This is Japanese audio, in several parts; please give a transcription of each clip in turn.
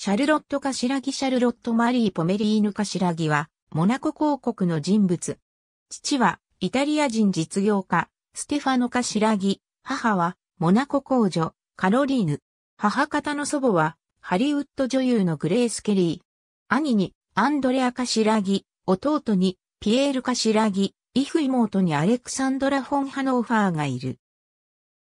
シャルロット・カシラギ・シャルロット・マリー・ポメリーヌ・カシラギは、モナコ公国の人物。父は、イタリア人実業家、ステファノ・カシラギ。母は、モナコ公女、カロリーヌ。母方の祖母は、ハリウッド女優のグレース・ケリー。兄に、アンドレア・カシラギ。弟に、ピエール・カシラギ。イフ妹にアレクサンドラ・フォン・ハノーファーがいる。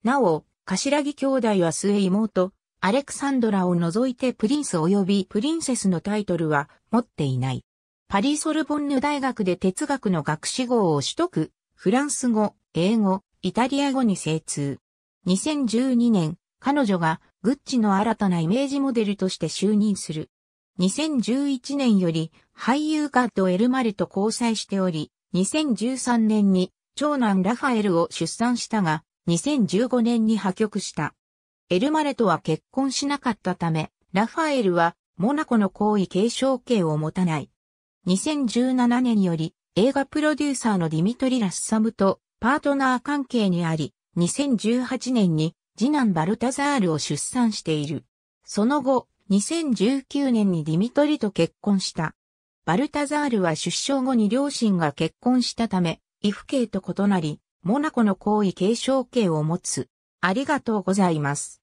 なお、カシラギ兄弟は末妹、アレクサンドラを除いてプリンス及びプリンセスのタイトルは持っていない。パリ・ソルボンヌ大学で哲学の学士号を取得、フランス語、英語、イタリア語に精通。2012年、彼女がグッチの新たなイメージモデルとして就任する。2011年より俳優ガッド・エルマルと交際しており、2013年に長男ラファエルを出産したが、2015年に破局した。エルマレとは結婚しなかったため、ラファエルはモナコの皇位継承権を持たない。2017年により映画プロデューサーのディミトリ・ラッサムとパートナー関係にあり、2018年に次男バルタザールを出産している。その後、2019年にディミトリと結婚した。バルタザールは出生後に両親が結婚したため、異父兄と異なり、モナコの皇位継承権を持つ。ありがとうございます。